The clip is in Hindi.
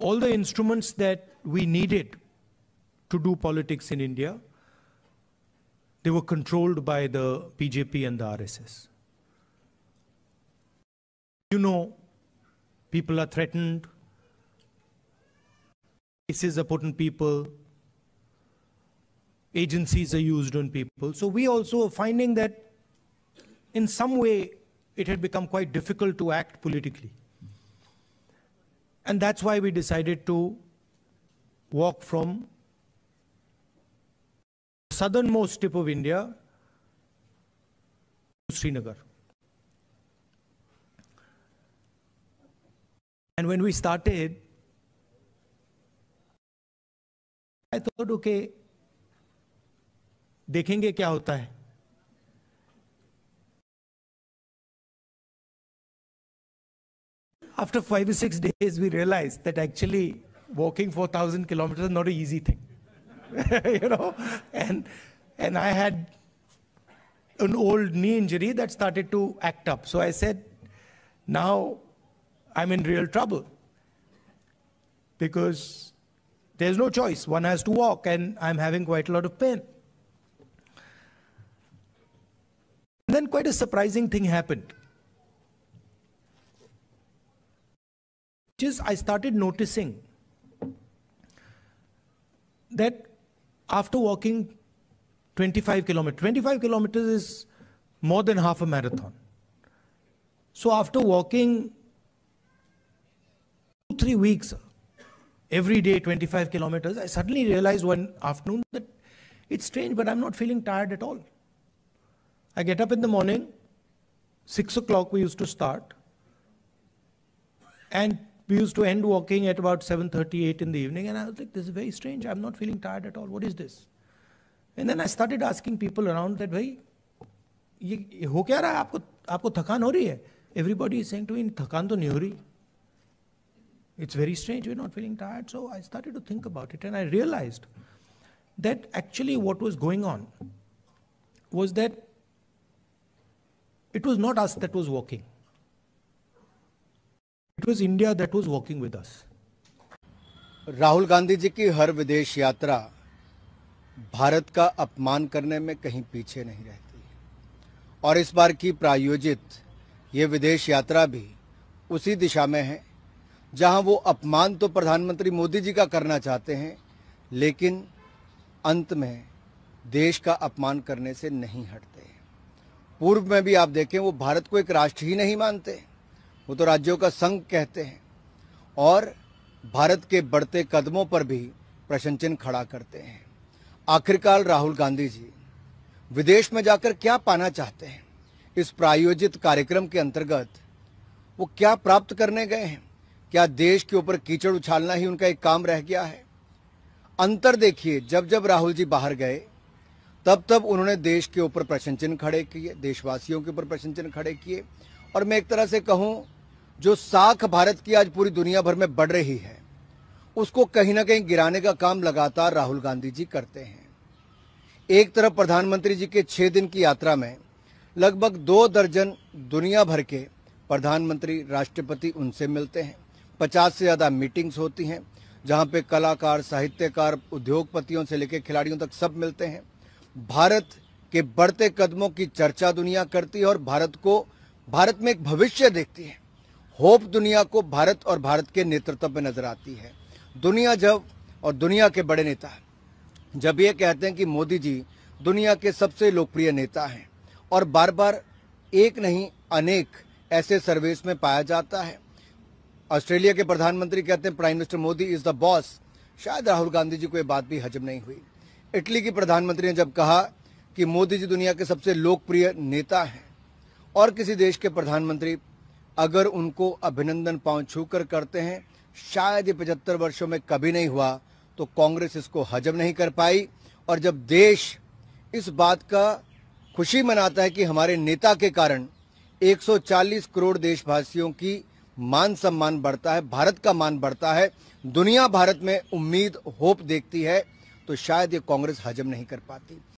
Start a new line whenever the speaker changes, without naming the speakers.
all the instruments that we needed to do politics in India, they were controlled by the BJP and the RSS. You know, people are threatened, cases are put on people, agencies are used on people. So we also are finding that in some way it had become quite difficult to act politically. And that's why we decided to walk from southernmost tip of India to Srinagar. And when we started, I thought, okay, देखेंगे क्या होता है After five or six days, we realized that actually walking 4,000 kilometers is not an easy thing. you know, and, and I had an old knee injury that started to act up. So I said, now I'm in real trouble because there's no choice. One has to walk, and I'm having quite a lot of pain. And then quite a surprising thing happened. is I started noticing that after walking 25 kilometers, 25 kilometers is more than half a marathon. So after walking two, three weeks, every day 25 kilometers, I suddenly realized one afternoon that it's strange, but I'm not feeling tired at all. I get up in the morning, 6 o'clock we used to start, and we used to end walking at about 7.38 in the evening and i was like this is very strange i'm not feeling tired at all what is this and then i started asking people around that bhai ये हो क्या रहा है आपको आपको थकान हो रही है एवरीबॉडी इज सेइंग टू इन थकान तो नहीं हो रही it's very strange you not feeling tired so I started to think about it and I that actually what was going on was that it was not us that was walking. was India that was working with us.
Rahul Gandhi ji की हर विदेश यात्रा भारत का अपमान करने में कहीं पीछे नहीं रहती और इस बार की प्रायोजित ये विदेश यात्रा भी उसी दिशा में है जहां वो अपमान तो प्रधानमंत्री मोदी जी का करना चाहते हैं लेकिन अंत में देश का अपमान करने से नहीं हटते पूर्व में भी आप देखें वो भारत को एक राष्ट्र ही नहीं मानते वो तो राज्यों का संघ कहते हैं और भारत के बढ़ते कदमों पर भी प्रश्न चिन्ह खड़ा करते हैं आखिरकार राहुल गांधी जी विदेश में जाकर क्या पाना चाहते हैं इस प्रायोजित कार्यक्रम के अंतर्गत वो क्या प्राप्त करने गए हैं क्या देश के ऊपर कीचड़ उछालना ही उनका एक काम रह गया है अंतर देखिए जब जब राहुल जी बाहर गए तब तब उन्होंने देश के ऊपर प्रश्न चिन्ह खड़े किए देशवासियों के ऊपर प्रश्न चिन्ह खड़े किए और मैं एक तरह से कहूँ जो साख भारत की आज पूरी दुनिया भर में बढ़ रही है उसको कहीं ना कहीं गिराने का काम लगातार राहुल गांधी जी करते हैं एक तरफ प्रधानमंत्री जी के छह दिन की यात्रा में लगभग दो दर्जन दुनिया भर के प्रधानमंत्री राष्ट्रपति उनसे मिलते हैं पचास से ज़्यादा मीटिंग्स होती हैं जहाँ पे कलाकार साहित्यकार उद्योगपतियों से लेकर खिलाड़ियों तक सब मिलते हैं भारत के बढ़ते कदमों की चर्चा दुनिया करती है और भारत को भारत में एक भविष्य देखती है होप दुनिया को भारत और भारत के नेतृत्व में नजर आती है दुनिया जब और दुनिया के बड़े नेता जब ये कहते हैं कि मोदी जी दुनिया के सबसे लोकप्रिय नेता हैं और बार बार एक नहीं अनेक ऐसे सर्वेस में पाया जाता है ऑस्ट्रेलिया के प्रधानमंत्री कहते हैं prime minister Modi is the boss शायद राहुल गांधी जी को ये बात भी हजम नहीं हुई इटली की प्रधानमंत्री ने जब कहा कि मोदी जी दुनिया के सबसे लोकप्रिय नेता हैं और किसी देश के प्रधानमंत्री अगर उनको अभिनंदन पांव छूकर करते हैं शायद ये पचहत्तर वर्षों में कभी नहीं हुआ तो कांग्रेस इसको हजम नहीं कर पाई और जब देश इस बात का खुशी मनाता है कि हमारे नेता के कारण 140 करोड़ देशवासियों की मान सम्मान बढ़ता है भारत का मान बढ़ता है दुनिया भारत में उम्मीद होप देखती है तो शायद ये कांग्रेस हजम नहीं कर पाती